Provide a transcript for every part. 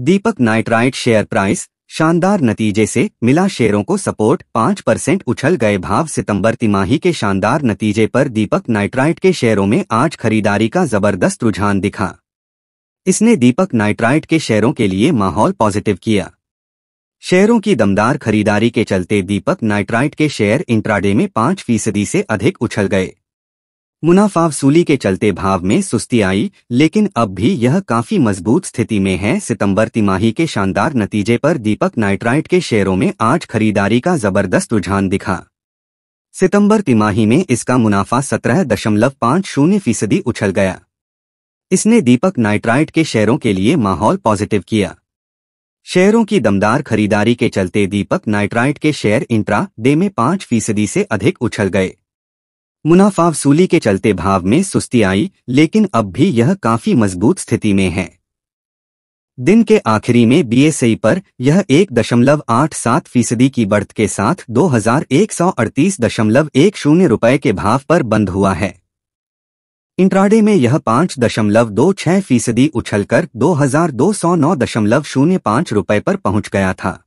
दीपक nitrite share price शानदार नतीजे से मिला शेयरों को सपोर्ट पाँच परसेंट उछल गए भाव सितंबर तिमाही के शानदार नतीजे पर दीपक नाइट्राइट के शेयरों में आज खरीदारी का जबरदस्त रुझान दिखा इसने दीपक नाइट्राइट के शेयरों के लिए माहौल पॉजिटिव किया शेयरों की दमदार खरीदारी के चलते दीपक नाइट्राइट के शेयर इंट्राडे में पाँच फीसदी से अधिक उछल गए मुनाफा वसूली के चलते भाव में सुस्ती आई लेकिन अब भी यह काफी मजबूत स्थिति में है सितंबर तिमाही के शानदार नतीजे पर दीपक नाइट्राइट के शेयरों में आज खरीदारी का जबरदस्त रुझान दिखा सितंबर तिमाही में इसका मुनाफा सत्रह दशमलव पाँच शून्य फीसदी उछल गया इसने दीपक नाइट्राइट के शेयरों के लिए माहौल पॉजिटिव किया शेयरों की दमदार खरीदारी के चलते दीपक नाइट्राइट के शेयर इंट्रा डे में पाँच फीसदी से अधिक उछल गए मुनाफा वसूली के चलते भाव में सुस्ती आई लेकिन अब भी यह काफी मजबूत स्थिति में है दिन के आखिरी में बीएसई पर यह एक दशमलव आठ सात फीसदी की बढ़त के साथ दो हजार एक सौ अड़तीस दशमलव एक शून्य रुपये के भाव पर बंद हुआ है इंट्राडे में यह पाँच दशमलव दो छह फीसदी उछलकर दो हजार दो सौ नौ दशमलव शून्य पाँच रुपये पर पहुंच गया था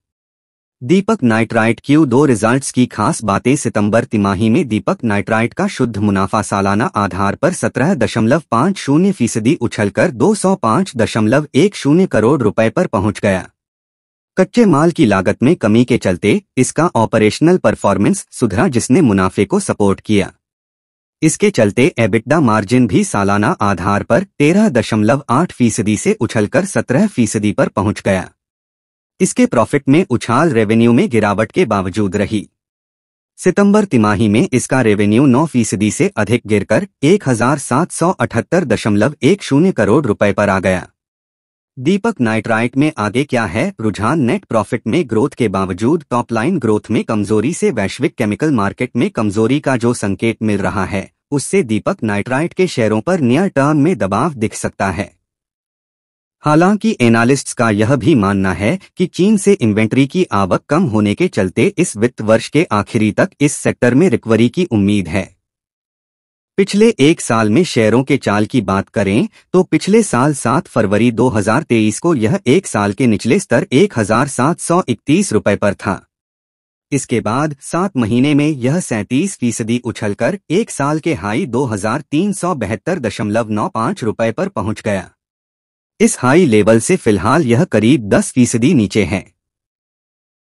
दीपक नाइट्राइट क्यू दो रिजल्ट्स की खास बातें सितंबर तिमाही में दीपक नाइट्राइट का शुद्ध मुनाफा सालाना आधार पर सत्रह दशमलव पाँच शून्य फीसदी उछलकर दो सौ पाँच दशमलव एक शून्य करोड़ रुपए पर पहुंच गया कच्चे माल की लागत में कमी के चलते इसका ऑपरेशनल परफॉर्मेंस सुधरा जिसने मुनाफे को सपोर्ट किया इसके चलते एबिट्डा मार्जिन भी सालाना आधार पर तेरह दशमलव आठ फीसदी से उछलकर सत्रह फीसदी पर पहुंच गया इसके प्रॉफिट में उछाल रेवेन्यू में गिरावट के बावजूद रही सितंबर तिमाही में इसका रेवेन्यू नौ फीसदी से अधिक गिरकर एक करोड़ रुपए पर आ गया दीपक नाइट्राइट में आगे क्या है रुझान नेट प्रॉफिट में ग्रोथ के बावजूद टॉपलाइन ग्रोथ में कमजोरी से वैश्विक केमिकल मार्केट में कमजोरी का जो संकेत मिल रहा है उससे दीपक नाइट्राइट के शेयरों पर नियर टर्म में दबाव दिख सकता है हालांकि एनालिस्ट्स का यह भी मानना है कि चीन से इन्वेंट्री की आवक कम होने के चलते इस वित्त वर्ष के आखिरी तक इस सेक्टर में रिकवरी की उम्मीद है पिछले एक साल में शेयरों के चाल की बात करें तो पिछले साल 7 फरवरी 2023 को यह एक साल के निचले स्तर एक रुपए पर था इसके बाद सात महीने में यह सैंतीस फीसदी उछलकर एक साल के हाई दो हजार तीन सौ बहत्तर दशमलव नौ पाँच रुपये पर पहुंच गया इस हाई लेवल से फिलहाल यह करीब 10 फीसदी नीचे हैं